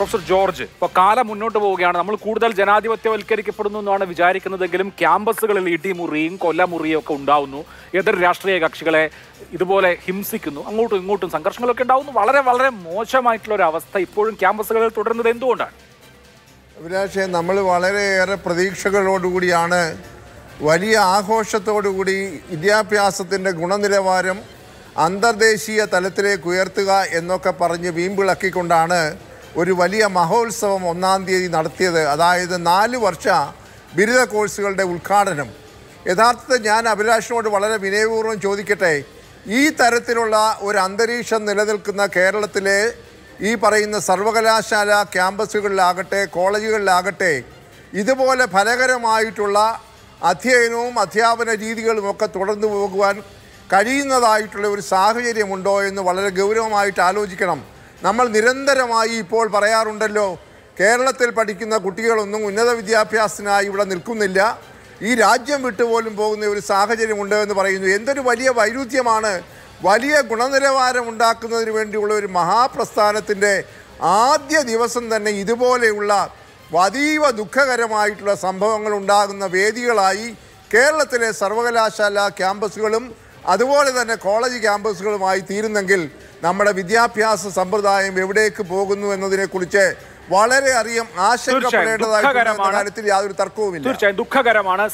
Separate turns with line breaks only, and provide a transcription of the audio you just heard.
professor George ഇപ്പൊ കാലം മുന്നോട്ട് പോവുകയാണ് നമ്മൾ കൂടുതൽ ജനാധിപത്യവൽക്കരിക്കപ്പെടുന്നു എന്നാണ് വിചാരിക്കുന്നതെങ്കിലും ക്യാമ്പസുകളിൽ ഇടിമുറിയും കൊല്ലമുറിയും ഒക്കെ ഉണ്ടാവുന്നു എതിർ രാഷ്ട്രീയ കക്ഷികളെ ഇതുപോലെ ഹിംസിക്കുന്നു അങ്ങോട്ടും ഇങ്ങോട്ടും സംഘർഷങ്ങളൊക്കെ ഉണ്ടാവുന്നു വളരെ വളരെ മോശമായിട്ടുള്ള ഒരു അവസ്ഥ ഇപ്പോഴും ക്യാമ്പസുകളിൽ തുടരുന്നത് എന്തുകൊണ്ടാണ്
അഭിലാഷെ നമ്മൾ വളരെയേറെ പ്രതീക്ഷകളോടുകൂടിയാണ് വലിയ ആഘോഷത്തോടുകൂടി വിദ്യാഭ്യാസത്തിൻ്റെ ഗുണനിലവാരം അന്തർദേശീയ തലത്തിലേക്ക് ഉയർത്തുക എന്നൊക്കെ പറഞ്ഞ് വീമ്പിളക്കിക്കൊണ്ടാണ് ഒരു വലിയ മഹോത്സവം ഒന്നാം തീയതി നടത്തിയത് അതായത് നാല് വർഷ ബിരുദ കോഴ്സുകളുടെ ഉദ്ഘാടനം യഥാർത്ഥത്തിൽ ഞാൻ അഭിലാഷിനോട് വളരെ വിനയപൂർവ്വം ചോദിക്കട്ടെ ഈ തരത്തിലുള്ള ഒരു അന്തരീക്ഷം നിലനിൽക്കുന്ന കേരളത്തിലെ ഈ പറയുന്ന സർവകലാശാല ക്യാമ്പസുകളിലാകട്ടെ കോളേജുകളിലാകട്ടെ ഇതുപോലെ ഫലകരമായിട്ടുള്ള അധ്യയനവും അധ്യാപന രീതികളുമൊക്കെ ഒക്കെ തുടർന്നു പോകുവാൻ കഴിയുന്നതായിട്ടുള്ള ഒരു സാഹചര്യമുണ്ടോ എന്ന് വളരെ ഗൗരവമായിട്ട് ആലോചിക്കണം നമ്മൾ നിരന്തരമായി ഇപ്പോൾ പറയാറുണ്ടല്ലോ കേരളത്തിൽ പഠിക്കുന്ന കുട്ടികളൊന്നും ഉന്നത വിദ്യാഭ്യാസത്തിനായി ഇവിടെ നിൽക്കുന്നില്ല ഈ രാജ്യം വിട്ടുപോലും പോകുന്ന ഒരു സാഹചര്യമുണ്ട് എന്ന് പറയുന്നു എന്തൊരു വലിയ വൈരുദ്ധ്യമാണ് വലിയ ഗുണനിലവാരം ഉണ്ടാക്കുന്നതിന് വേണ്ടിയുള്ള ഒരു മഹാപ്രസ്ഥാനത്തിൻ്റെ ആദ്യ ദിവസം തന്നെ ഇതുപോലെയുള്ള അതീവ ദുഃഖകരമായിട്ടുള്ള സംഭവങ്ങൾ ഉണ്ടാകുന്ന വേദികളായി കേരളത്തിലെ സർവകലാശാല ക്യാമ്പസുകളും അതുപോലെ തന്നെ കോളേജ് ക്യാമ്പസുകളുമായി തീരുന്നെങ്കിൽ നമ്മുടെ വിദ്യാഭ്യാസ സമ്പ്രദായം എവിടേക്ക് പോകുന്നു എന്നതിനെക്കുറിച്ച് വളരെയധികം ആശങ്കപ്പെടേണ്ടതായിട്ടുള്ള കാര്യത്തിൽ യാതൊരു തർക്കവുമില്ല
തീർച്ചയായും ദുഃഖകരമാണ്